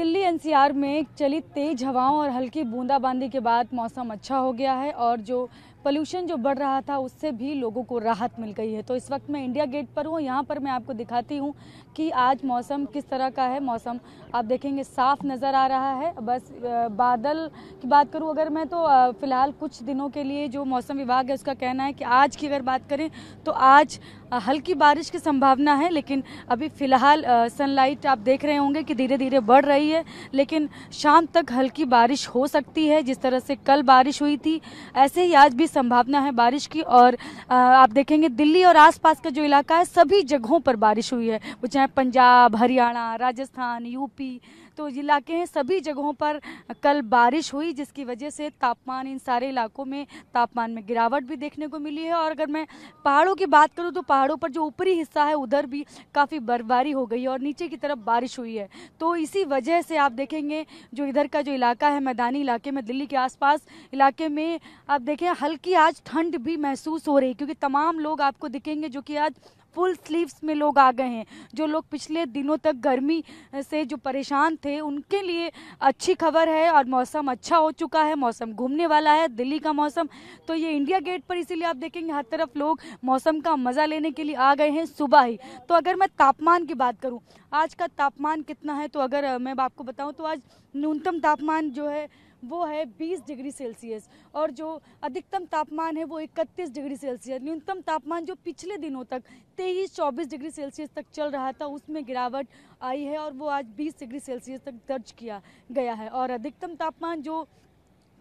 Delhi NCR में चली तेज हवाओं और हल्की बूंदाबांदी के बाद मौसम अच्छा हो गया है और जो पोल्यूशन जो बढ़ रहा था उससे भी लोगों को राहत मिल गई है तो इस वक्त मैं इंडिया गेट पर हूँ यहाँ पर मैं आपको दिखाती हूँ कि आज मौसम किस तरह का है मौसम आप देखेंगे साफ नज़र आ रहा है बस बादल की बात करूँ अगर मैं तो फ़िलहाल कुछ दिनों के लिए जो मौसम विभाग है उसका कहना है कि आज की अगर बात करें तो आज हल्की बारिश की संभावना है लेकिन अभी फ़िलहाल सनलाइट आप देख रहे होंगे कि धीरे धीरे बढ़ रही है लेकिन शाम तक हल्की बारिश हो सकती है जिस तरह से कल बारिश हुई थी ऐसे ही आज भी संभावना है बारिश की और आप देखेंगे दिल्ली और आसपास का जो इलाका है सभी जगहों पर बारिश हुई है वो चाहे पंजाब हरियाणा राजस्थान यूपी तो इलाके हैं सभी जगहों पर कल बारिश हुई जिसकी वजह से तापमान इन सारे इलाकों में तापमान में गिरावट भी देखने को मिली है और अगर मैं पहाड़ों की बात करूँ तो पहाड़ों पर जो ऊपरी हिस्सा है उधर भी काफ़ी बर्फबारी हो गई है और नीचे की तरफ बारिश हुई है तो इसी वजह से आप देखेंगे जो इधर का जो इलाका है मैदानी इलाके में दिल्ली के आसपास इलाके में आप देखें हल्की आज ठंड भी महसूस हो रही क्योंकि तमाम लोग आपको दिखेंगे जो कि आज फुल स्लीव्स में लोग आ गए हैं जो लोग पिछले दिनों तक गर्मी से जो परेशान थे उनके लिए अच्छी खबर है और मौसम अच्छा हो चुका है मौसम घूमने वाला है दिल्ली का मौसम तो ये इंडिया गेट पर इसीलिए आप देखेंगे हर तरफ लोग मौसम का मज़ा लेने के लिए आ गए हैं सुबह ही तो अगर मैं तापमान की बात करूँ आज का तापमान कितना है तो अगर मैं आपको बताऊं तो आज न्यूनतम तापमान जो है वो है 20 डिग्री सेल्सियस और जो अधिकतम तापमान है वो 31 डिग्री सेल्सियस न्यूनतम तापमान जो पिछले दिनों तक 23-24 डिग्री सेल्सियस तक चल रहा था उसमें गिरावट आई है और वो आज 20 डिग्री सेल्सियस तक दर्ज किया गया है और अधिकतम तापमान जो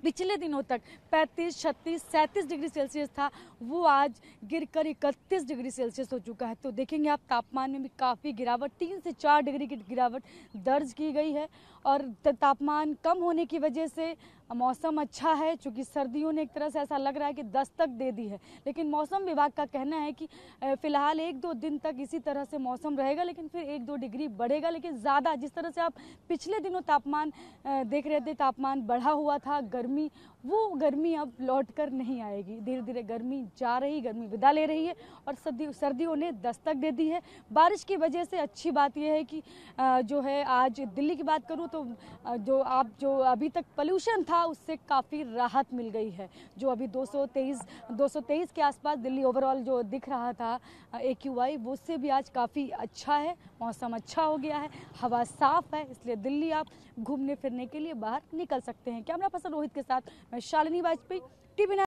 पिछले दिनों तक 35, 36, 37 डिग्री सेल्सियस था वो आज गिरकर 31 डिग्री सेल्सियस हो चुका है तो देखेंगे आप तापमान में भी काफ़ी गिरावट तीन से चार डिग्री की गिरावट दर्ज की गई है और तापमान कम होने की वजह से मौसम अच्छा है चूँकि सर्दियों ने एक तरह से ऐसा लग रहा है कि दस्तक दे दी है लेकिन मौसम विभाग का कहना है कि फिलहाल एक दो दिन तक इसी तरह से मौसम रहेगा लेकिन फिर एक दो डिग्री बढ़ेगा लेकिन ज़्यादा जिस तरह से आप पिछले दिनों तापमान देख रहे थे तापमान बढ़ा हुआ था गर्मी वो गर्मी अब लौट कर नहीं आएगी धीरे धीरे गर्मी जा रही गर्मी विदा ले रही है और सर्दी सर्दियों ने दस्तक दे दी है बारिश की वजह से अच्छी बात यह है कि जो है आज दिल्ली की बात करूँ तो जो आप जो अभी तक पल्यूशन था था उससे काफ़ी राहत मिल गई है जो अभी 223 223 के आसपास दिल्ली ओवरऑल जो दिख रहा था ए क्यू आई वो उससे भी आज काफ़ी अच्छा है मौसम अच्छा हो गया है हवा साफ़ है इसलिए दिल्ली आप घूमने फिरने के लिए बाहर निकल सकते हैं कैमरा पर्सन रोहित के साथ मैं शालिनी वाजपेयी टीवी